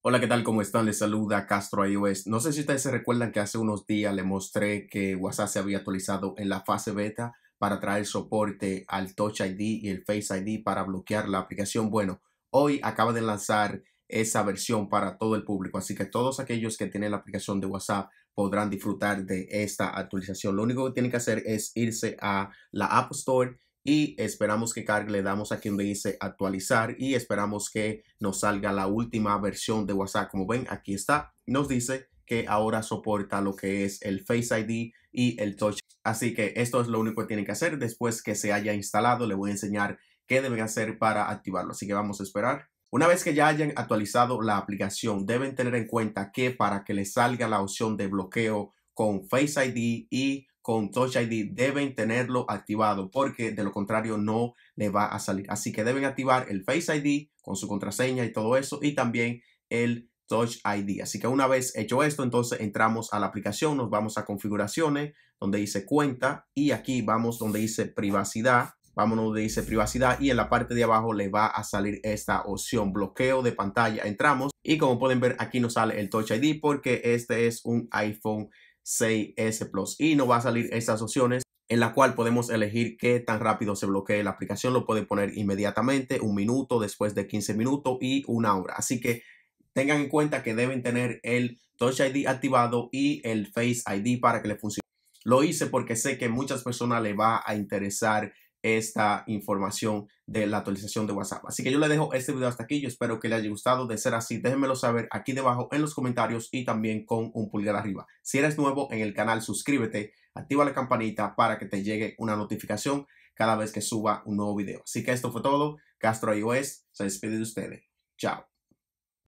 Hola, ¿qué tal? ¿Cómo están? Les saluda Castro iOS. No sé si ustedes se recuerdan que hace unos días le mostré que WhatsApp se había actualizado en la fase beta para traer soporte al Touch ID y el Face ID para bloquear la aplicación. Bueno, hoy acaba de lanzar esa versión para todo el público, así que todos aquellos que tienen la aplicación de WhatsApp podrán disfrutar de esta actualización. Lo único que tienen que hacer es irse a la App Store y esperamos que cargue, le damos aquí donde dice actualizar y esperamos que nos salga la última versión de WhatsApp. Como ven, aquí está, nos dice que ahora soporta lo que es el Face ID y el Touch. Así que esto es lo único que tienen que hacer después que se haya instalado. Le voy a enseñar qué deben hacer para activarlo. Así que vamos a esperar. Una vez que ya hayan actualizado la aplicación, deben tener en cuenta que para que les salga la opción de bloqueo con Face ID y con Touch ID deben tenerlo activado porque de lo contrario no le va a salir. Así que deben activar el Face ID con su contraseña y todo eso y también el Touch ID. Así que una vez hecho esto, entonces entramos a la aplicación, nos vamos a configuraciones, donde dice cuenta y aquí vamos donde dice privacidad. Vámonos donde dice privacidad y en la parte de abajo le va a salir esta opción bloqueo de pantalla. Entramos y como pueden ver aquí nos sale el Touch ID porque este es un iPhone 6S Plus y nos va a salir estas opciones en la cual podemos elegir qué tan rápido se bloquee la aplicación. Lo puede poner inmediatamente, un minuto, después de 15 minutos y una hora. Así que tengan en cuenta que deben tener el Touch ID activado y el Face ID para que le funcione. Lo hice porque sé que muchas personas le va a interesar esta información de la actualización de WhatsApp. Así que yo le dejo este video hasta aquí. Yo espero que le haya gustado. De ser así, déjenmelo saber aquí debajo en los comentarios y también con un pulgar arriba. Si eres nuevo en el canal, suscríbete, activa la campanita para que te llegue una notificación cada vez que suba un nuevo video. Así que esto fue todo. Castro iOS se despide de ustedes. Chao.